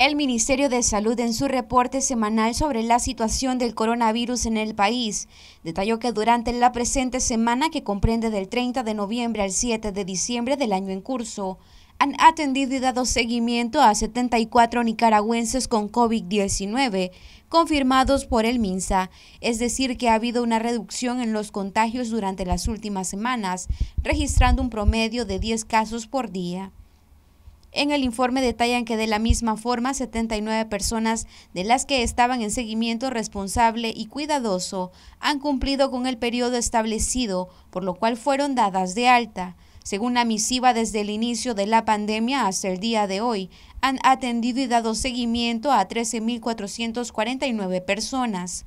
El Ministerio de Salud en su reporte semanal sobre la situación del coronavirus en el país detalló que durante la presente semana que comprende del 30 de noviembre al 7 de diciembre del año en curso, han atendido y dado seguimiento a 74 nicaragüenses con COVID-19 confirmados por el MINSA, es decir, que ha habido una reducción en los contagios durante las últimas semanas, registrando un promedio de 10 casos por día. En el informe detallan que de la misma forma 79 personas de las que estaban en seguimiento responsable y cuidadoso han cumplido con el periodo establecido, por lo cual fueron dadas de alta. Según la misiva, desde el inicio de la pandemia hasta el día de hoy, han atendido y dado seguimiento a 13.449 personas.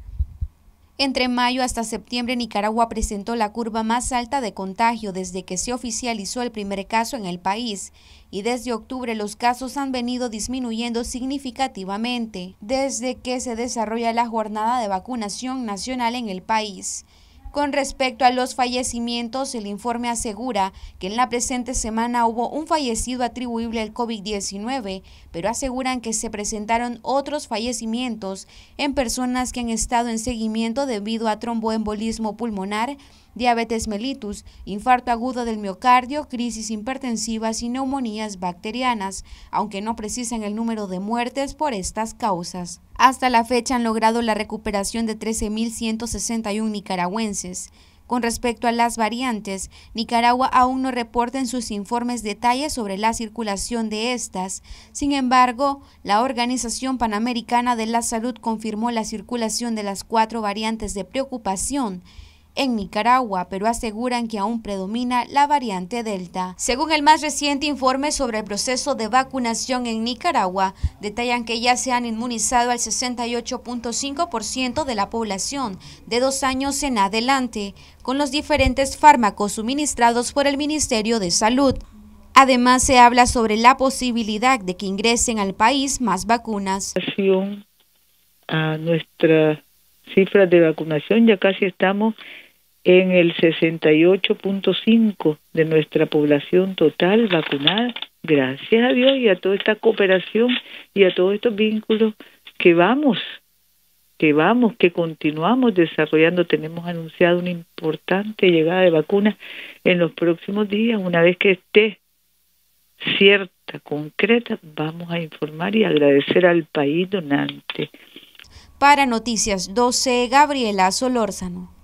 Entre mayo hasta septiembre, Nicaragua presentó la curva más alta de contagio desde que se oficializó el primer caso en el país y desde octubre los casos han venido disminuyendo significativamente desde que se desarrolla la jornada de vacunación nacional en el país. Con respecto a los fallecimientos, el informe asegura que en la presente semana hubo un fallecido atribuible al COVID-19, pero aseguran que se presentaron otros fallecimientos en personas que han estado en seguimiento debido a tromboembolismo pulmonar, diabetes mellitus, infarto agudo del miocardio, crisis hipertensivas y neumonías bacterianas, aunque no precisan el número de muertes por estas causas. Hasta la fecha han logrado la recuperación de 13.161 nicaragüenses con respecto a las variantes, Nicaragua aún no reporta en sus informes detalles sobre la circulación de estas. Sin embargo, la Organización Panamericana de la Salud confirmó la circulación de las cuatro variantes de preocupación en Nicaragua, pero aseguran que aún predomina la variante Delta. Según el más reciente informe sobre el proceso de vacunación en Nicaragua, detallan que ya se han inmunizado al 68.5% de la población de dos años en adelante con los diferentes fármacos suministrados por el Ministerio de Salud. Además, se habla sobre la posibilidad de que ingresen al país más vacunas. A nuestra cifra de vacunación, ya casi estamos en el 68.5 de nuestra población total vacunada, gracias a Dios y a toda esta cooperación y a todos estos vínculos que vamos, que vamos, que continuamos desarrollando. Tenemos anunciado una importante llegada de vacunas en los próximos días. Una vez que esté cierta, concreta, vamos a informar y agradecer al país donante. Para Noticias 12, Gabriela Solórzano.